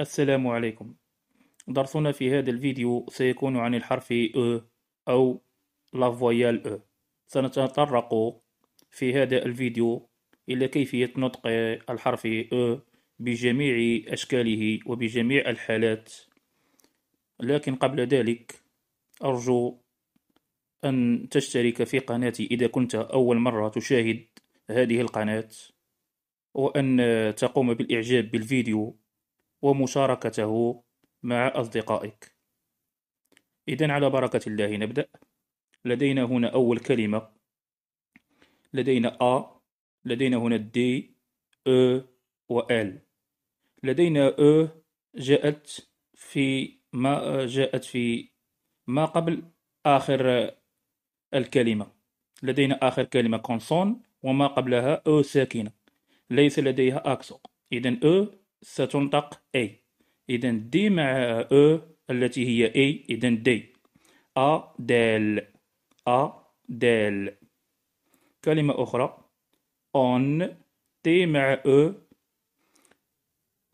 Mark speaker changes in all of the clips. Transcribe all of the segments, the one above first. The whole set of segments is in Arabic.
Speaker 1: السلام عليكم درسنا في هذا الفيديو سيكون عن الحرف أ e أو لافويال أ e. سنتطرق في هذا الفيديو إلى كيفية نطق الحرف أ e بجميع أشكاله وبجميع الحالات لكن قبل ذلك أرجو أن تشترك في قناتي إذا كنت أول مرة تشاهد هذه القناة وأن تقوم بالإعجاب بالفيديو ومشاركته مع أصدقائك إذا على بركة الله نبدأ لدينا هنا أول كلمة لدينا أ لدينا هنا الدي. أ وال لدينا أ e جاءت في ما جاءت في ما قبل آخر الكلمة لدينا آخر كلمة كونسون وما قبلها أو e ساكنة ليس لديها أكسو إذا أو ستنطق A إذا D مع أ e التي هي A إذا D أ دال أ دال كلمة أخرى on T مع e. أ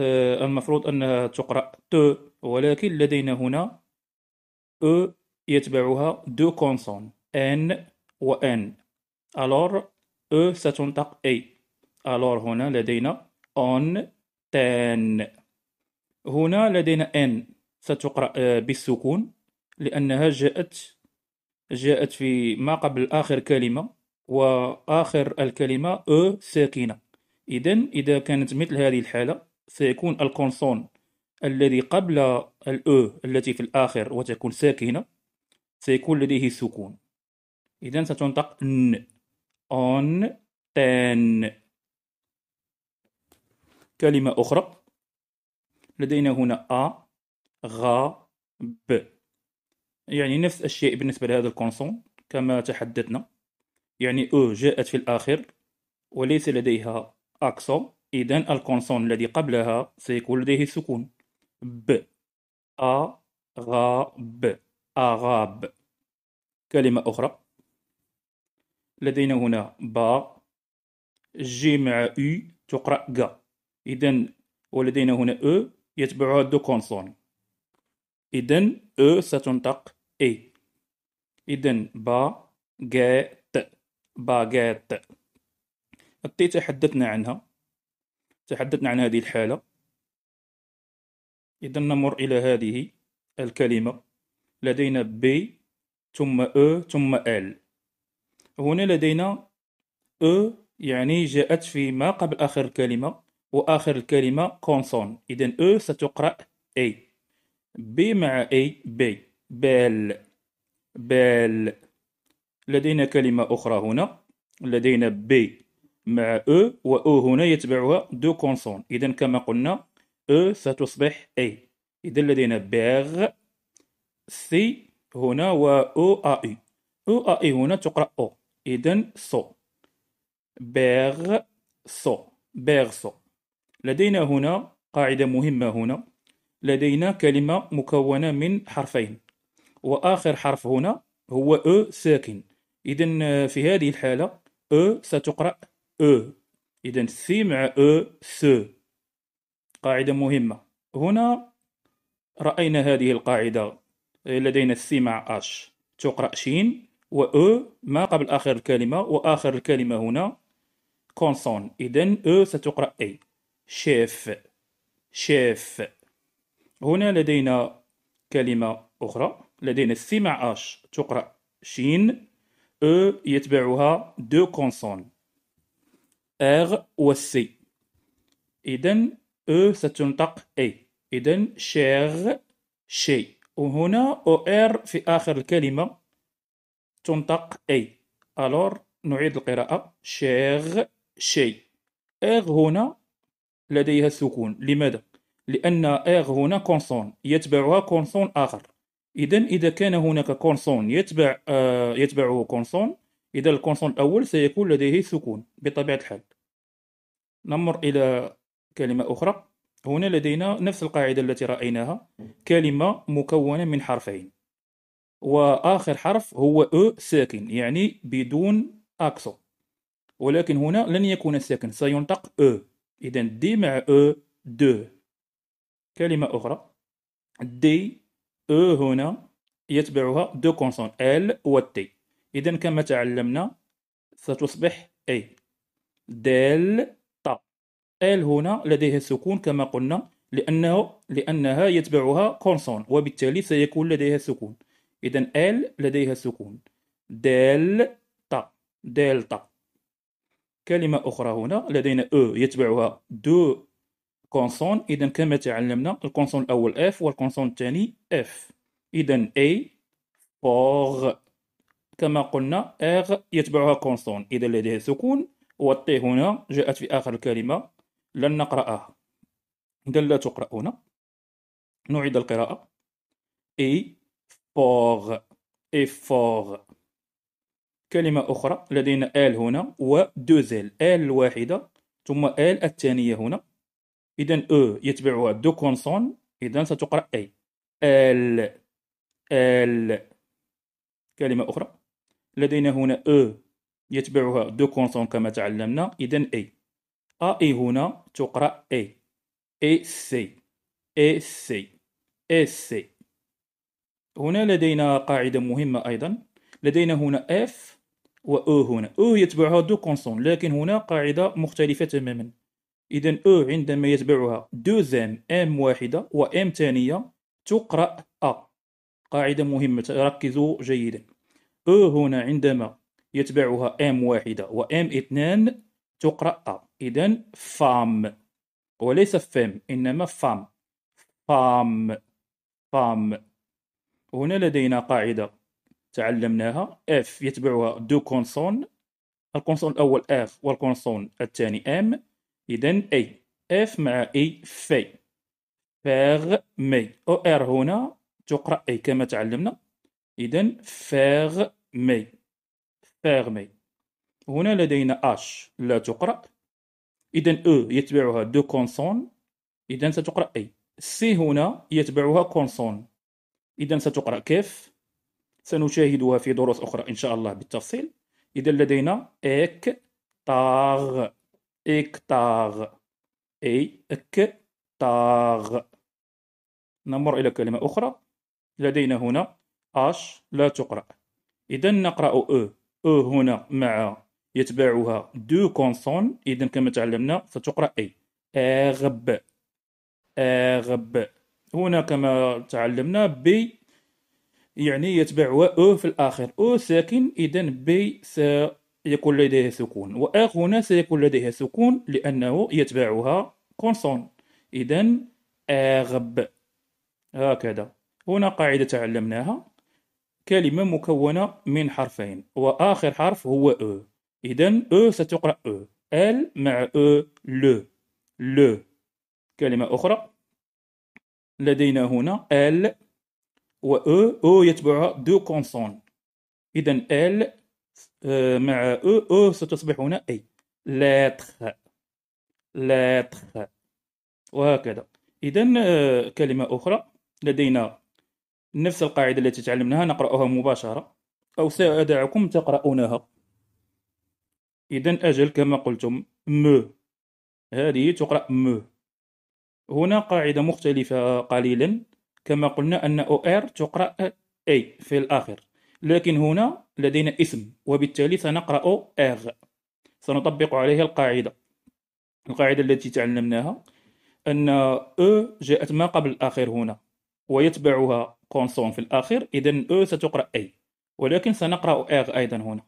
Speaker 1: آه، المفروض أنها تقرأ T ولكن لدينا هنا أ e يتبعها دو كونسون N و N alors E ستنطق A alors هنا لدينا on تان هنا لدينا ان ستقرأ آه، بالسكون لأنها جاءت جاءت في ما قبل آخر كلمة وآخر الكلمة او ساكنة إذا إذا كانت مثل هذه الحالة سيكون الكونسون الذي قبل الأو التي في الآخر وتكون ساكنة سيكون لديه سكون إذا ستنطق ن أون تان كلمة أخرى لدينا هنا أ غا ب يعني نفس الشيء بالنسبة لهذا الكونسون كما تحدثنا يعني أو e جاءت في الآخر وليس لديها أكسون إذا الكونسون الذي قبلها سيكون لديه سكون ب أ غا ب أغاب كلمة أخرى لدينا هنا با جي مع أو تقرأ غا إذن ولدينا هنا أ يتبعها دو كونسون إذن أ ستنطق إي إذن با جات ت التي تحدثنا عنها تحدثنا عن هذه الحالة إذن نمر إلى هذه الكلمة لدينا بي ثم أ ثم ال هنا لدينا أ يعني جاءت في ما قبل آخر كلمة وآخر الكلمة كونسون إذن أو e ستقرأ أي بي مع أي بي بال بال لدينا كلمة أخرى هنا لدينا بي مع أو e وأو هنا يتبعها دو كونسون إذن كما قلنا أو e ستصبح أي إذن لدينا بيغ سي هنا و أو آ إي أو آ إي هنا تقرأ أو إذن سو بيغ سو بيغ سو لدينا هنا قاعدة مهمة هنا لدينا كلمة مكونة من حرفين وآخر حرف هنا هو أ ساكن إذا آه، في هذه الحالة أ ستقرأ أ إذا سي مع أ س قاعدة مهمة هنا رأينا هذه القاعدة لدينا السي مع أش تقرأ شين و أ ما قبل آخر الكلمة وآخر الكلمة هنا كونسون إذا أ ستقرأ أي شيف شيف هنا لدينا كلمة أخرى لدينا سي مع أش تقرأ شين أو يتبعها دو كونسون و والسي إذا أو ستنطق أي إذا شيغ شي وهنا أو إر في آخر الكلمة تنطق أي ألور نعيد القراءة شيغ شي إغ هنا لديها السكون. لماذا؟ لأن آغ هنا كونسون يتبعها كونسون آخر. إذا إذا كان هناك كونسون يتبع آه يتبعه كونسون إذا الكونسون الأول سيكون لديه سكون بطبيعة الحال. نمر إلى كلمة أخرى هنا لدينا نفس القاعدة التي رأيناها كلمة مكونة من حرفين وآخر حرف هو أو ساكن يعني بدون أكسو ولكن هنا لن يكون ساكن سينطق أو إذا دي مع أو e دو كلمة أخرى دي أو e هنا يتبعها دو كونسون ال و تي إذا كما تعلمنا ستصبح أي دال تا ال هنا لديها سكون كما قلنا لأنه لأنها يتبعها كونسون وبالتالي سيكون لديها سكون إذا ال لديها سكون دال تا دلتا كلمة أخرى هنا لدينا أو e يتبعها دو كونسون إذا كما تعلمنا الكونسون الأول اف والكونسون الثاني اف إذا اي فور كما قلنا اغ يتبعها كونسون إذا لديها سكون والطي هنا جاءت في آخر الكلمة لن نقرأها إذا لا تقرأ هنا نعيد القراءة اي فور اي فور كلمة أخرى لدينا آل هنا و دوزيل آل الواحدة ثم آل الثانية هنا إذا أو يتبعها دو كونسون إذا ستقرأ أي آل آل كلمة أخرى لدينا هنا أو يتبعها دو كونسون كما تعلمنا إذا أي أي هنا تقرأ أي أي سي أي سي أي سي هنا لدينا قاعدة مهمة أيضا لدينا هنا إف و او هنا أو يتبعها دو كونسون لكن هنا قاعدة مختلفة تماما إذا أو عندما يتبعها دو زام أم واحدة وأم ثانية تقرأ أ قاعدة مهمة ركزوا جيدا أو هنا عندما يتبعها أم واحدة وأم اثنان تقرأ أ إذا فام وليس فام إنما فام فام فام هنا لدينا قاعدة تعلمناها اف يتبعها دو كونسون الكونسون الاول اف والكونسون الثاني ام اذا اي اف مع اي في فاغ مي او ار هنا تقرا اي كما تعلمنا اذا فاغ مي فاغ مي هنا لدينا اش لا تقرا اذا او e يتبعها دو كونسون اذا ستقرا اي سي هنا يتبعها كونسون اذا ستقرا كيف سنشاهدها في دروس أخرى إن شاء الله بالتفصيل إذا لدينا إك طاغ إك طاغ أي إك طاغ نمر إلى كلمة أخرى لدينا هنا أش لا تقرأ إذا نقرأ أو أو هنا مع يتبعها دو كونسون إذا كما تعلمنا ستقرأ أي أغب أغب هنا كما تعلمنا بي يعني يتبع و في الآخر أو ساكن إذا بي سيكون لديها سكون وآخ سيكون لديها سكون لأنه يتبعها كونسون إذا آغب هكذا هنا قاعدة تعلمناها كلمة مكونة من حرفين وآخر حرف هو أو e. إذا أو e ستقرأ أو e. ال مع أو لو لو كلمة أخرى لدينا هنا ال و أو e, e يتبعها دو كونسون إذا ال مع أو أو ستصبح هنا أي لاتخ لاتخ وهكذا إذا آه، كلمة أخرى لدينا نفس القاعدة التي تعلمناها نقرأها مباشرة أو سأدعكم تقرؤونها إذا أجل كما قلتم م هذه تقرأ م هنا قاعدة مختلفة قليلا كما قلنا أن OR تقرأ A في الآخر لكن هنا لدينا اسم وبالتالي سنقرأ R سنطبق عليه القاعدة القاعدة التي تعلمناها أن أو جاءت ما قبل الآخر هنا ويتبعها كونسون في الآخر إذا أو ستقرأ أي ولكن سنقرأ ار أيضا هنا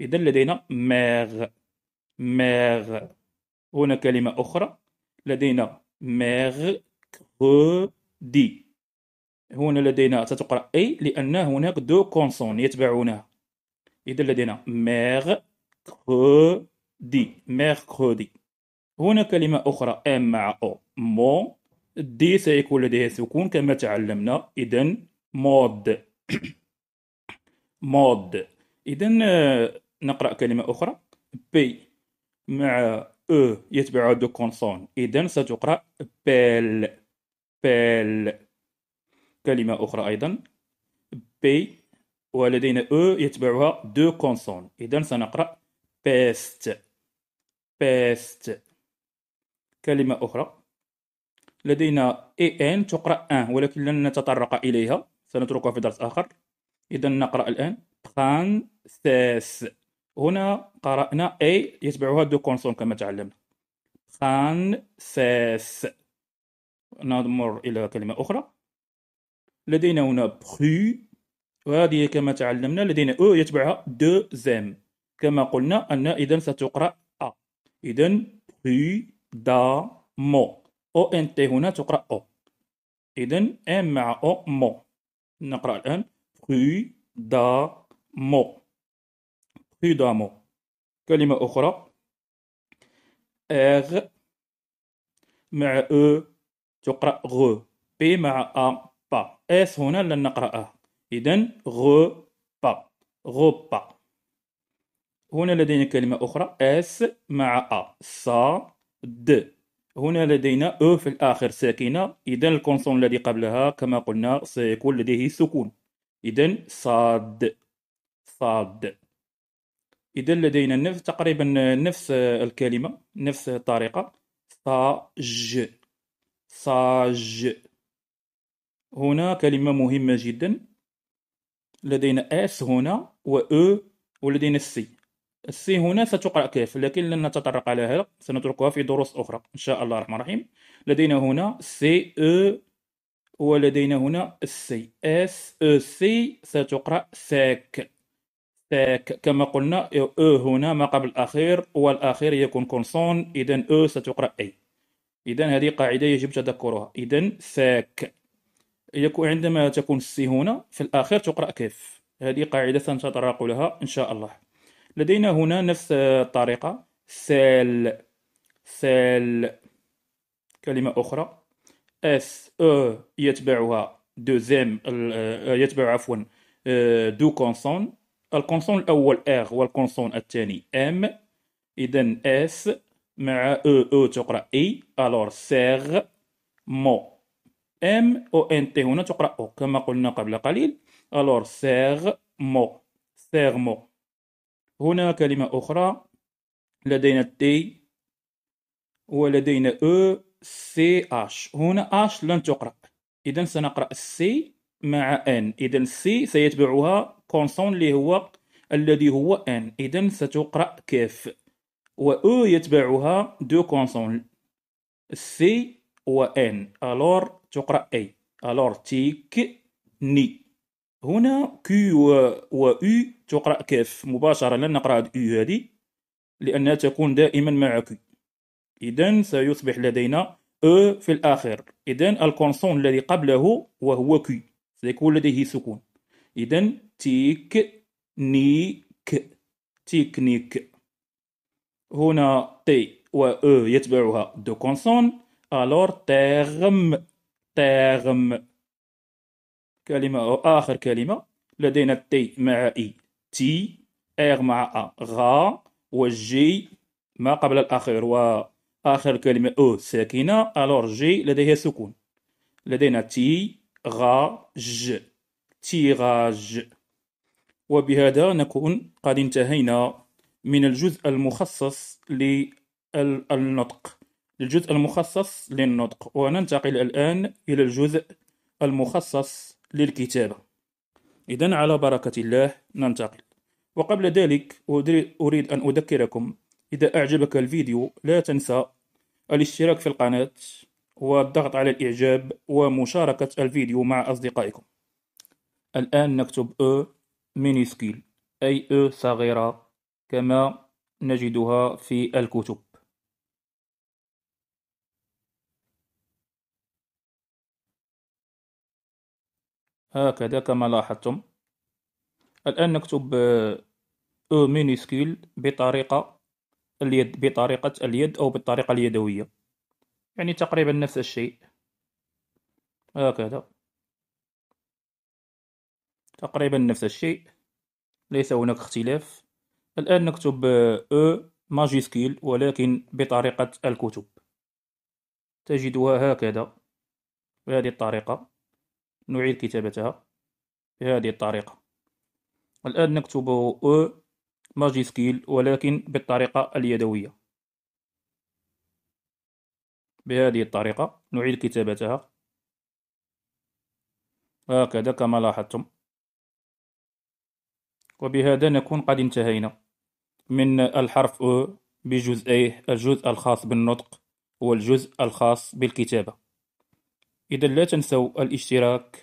Speaker 1: إذا لدينا ماغ ماغ هنا كلمة أخرى لدينا ماغ دي هنا لدينا ستقرأ أي لأن هناك دو كونسون يتبعونها إذا لدينا ميغ ميركودي دي هنا كلمة أخرى أم مع أو مو دي سيكون لديها سكون كما تعلمنا إذا مود مود إذا آه، نقرأ كلمة أخرى بي مع أو e يتبع دو كونسون إذا ستقرأ بيل بيل كلمة أخرى أيضا بي ولدينا أو e يتبعها دو كونسون إذا سنقرأ بيست بيست كلمة أخرى لدينا اي ان تقرأ ان ولكن لن نتطرق إليها سنتركها في درس آخر إذا نقرأ الآن ساس هنا قرأنا اي يتبعها دو كونسون كما تعلمنا ساس نمر إلى كلمة أخرى لدينا هنا بخي وهذه كما تعلمنا لدينا او يتبعها دو زيم كما قلنا أن إذا ستقرأ أ إذا بخي دا مو أو إن تي هنا تقرأ أو إذا أم مع أو مو نقرأ الآن بخي دا مو بخي دا مو كلمة أخرى اغ مع أو تقرأ غو بي مع أ با اس هنا لن نقراها إذا غو با غو با هنا لدينا كلمة أخرى اس مع أ سا د هنا لدينا أو في الآخر ساكنة إذا الكونسون الذي قبلها كما قلنا سيكون لديه سكون إذا صاد صاد إذا لدينا نفس تقريبا نفس الكلمة نفس الطريقة صاج صاج هنا كلمة مهمة جدا لدينا اس هنا و او ولدينا السي السي هنا ستقرأ كاف لكن لن نتطرق على هذا سنتركها في دروس أخرى إن شاء الله الرحمن الرحيم لدينا هنا سي او e ولدينا هنا السي اس او e، سي ستقرأ ساك ساك كما قلنا او إيه، e هنا ما قبل الأخير والأخير يكون كونسون إذا او ستقرأ أي إذا هذه قاعدة يجب تذكرها إذا ساك يكون عندما تكون السهونة في الآخر تقرأ كيف هذه قاعدة سنتطرق لها إن شاء الله لدينا هنا نفس الطريقة سال سال كلمة أخرى اس او e، يتبعها دوزيم آه، يتبع عفوا آه، دو كونسون الكونسون الأول ار والكونسون الثاني ام إذا اس مع او e، او e تقرأ اي الور سيغ مو ام او ان تي هنا تقرا او كما قلنا قبل قليل الور سيغ مو سيغ مو هنا كلمه اخرى لدينا تي ولدينا او سي اش هنا اش لن تقرا اذا سنقرا سي مع ان اذا سي سيتبعها كونسون اللي هو الذي هو ان اذا ستقرا كيف و او e يتبعها دو كونسون سي و ان الور تقرأ أي ألور تيك ني هنا كي و و أو تقرأ كاف مباشرة لن نقرأ أو هذه لأنها تكون دائما مع كي إذا سيصبح لدينا أو e في الآخر إذا الكونسون الذي قبله وهو كي سيكون لديه سكون إذا تيك نيك تكنيك هنا تي و أو e يتبعها دو كونسون ألور تيغم تيرم كلمة أو آخر كلمة لدينا تي مع إي تي إير مع أ غا والجي ما قبل الأخير وآخر كلمة أو ساكنة ألور جي لديها سكون لدينا تي غا ج تي غا ج وبهذا نكون قد انتهينا من الجزء المخصص للنطق الجزء المخصص للنطق وننتقل الآن إلى الجزء المخصص للكتابة إذا على بركة الله ننتقل وقبل ذلك أريد أن أذكركم إذا أعجبك الفيديو لا تنسى الاشتراك في القناة والضغط على الإعجاب ومشاركة الفيديو مع أصدقائكم الآن نكتب أ مينيسكيل أي أ صغيرة كما نجدها في الكتب هكذا كما لاحظتم الآن نكتب آه، أو مينيسكيل بطريقة اليد بطريقة اليد أو بالطريقة اليدوية يعني تقريبا نفس الشيء هكذا تقريبا نفس الشيء ليس هناك اختلاف الآن نكتب آه، أو ماجيسكيل ولكن بطريقة الكتب تجدها هكذا بهذه الطريقة نعيد كتابتها بهذه الطريقة الآن نكتب أو ماجيسكيل ولكن بالطريقة اليدوية بهذه الطريقة نعيد كتابتها هكذا كما لاحظتم وبهذا نكون قد انتهينا من الحرف أو بجزئيه الجزء الخاص بالنطق والجزء الخاص بالكتابة إذا لا تنسوا الاشتراك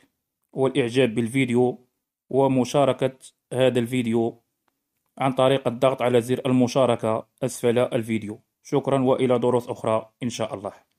Speaker 1: والإعجاب بالفيديو ومشاركة هذا الفيديو عن طريق الضغط على زر المشاركة أسفل الفيديو شكرا وإلى دروس أخرى إن شاء الله